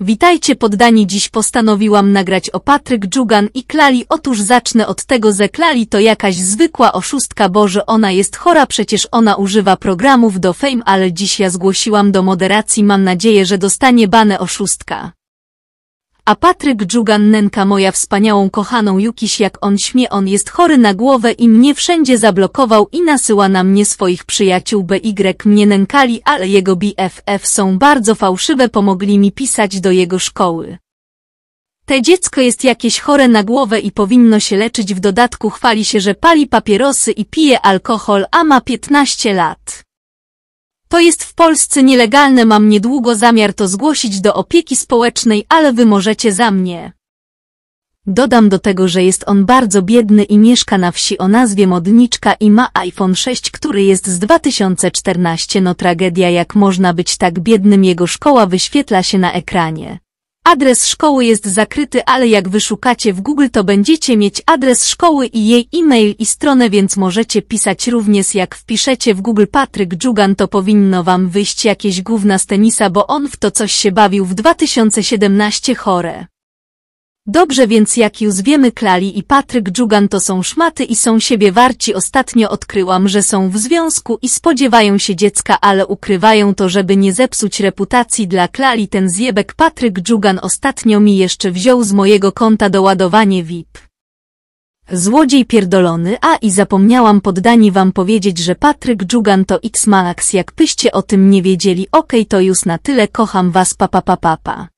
Witajcie poddani, dziś postanowiłam nagrać o Patryk Dżugan i Klali. Otóż zacznę od tego, że Klali to jakaś zwykła oszustka, Boże ona jest chora, przecież ona używa programów do fame, ale dziś ja zgłosiłam do moderacji, mam nadzieję, że dostanie banę oszustka. A Patryk Dżugan nęka moja wspaniałą kochaną Jukiś jak on śmie, on jest chory na głowę i mnie wszędzie zablokował i nasyła na mnie swoich przyjaciół BY y mnie nękali, ale jego BFF są bardzo fałszywe, pomogli mi pisać do jego szkoły. Te dziecko jest jakieś chore na głowę i powinno się leczyć w dodatku chwali się, że pali papierosy i pije alkohol, a ma 15 lat. To jest w Polsce nielegalne, mam niedługo zamiar to zgłosić do opieki społecznej, ale wy możecie za mnie. Dodam do tego, że jest on bardzo biedny i mieszka na wsi o nazwie Modniczka i ma iPhone 6, który jest z 2014. No tragedia, jak można być tak biednym, jego szkoła wyświetla się na ekranie. Adres szkoły jest zakryty, ale jak wyszukacie w Google, to będziecie mieć adres szkoły i jej e-mail i stronę, więc możecie pisać również jak wpiszecie w Google Patryk Dżugan, to powinno wam wyjść jakieś gówna z tenisa, bo on w to coś się bawił w 2017 chore. Dobrze więc jak już wiemy Klali i Patryk Dżugan to są szmaty i są siebie warci. Ostatnio odkryłam, że są w związku i spodziewają się dziecka, ale ukrywają to, żeby nie zepsuć reputacji dla Klali. Ten zjebek Patryk Dżugan ostatnio mi jeszcze wziął z mojego konta doładowanie VIP. Złodziej pierdolony, a i zapomniałam poddani wam powiedzieć, że Patryk Dżugan to x Max. jak pyście o tym nie wiedzieli, okej okay, to już na tyle, kocham was, pa pa pa pa pa.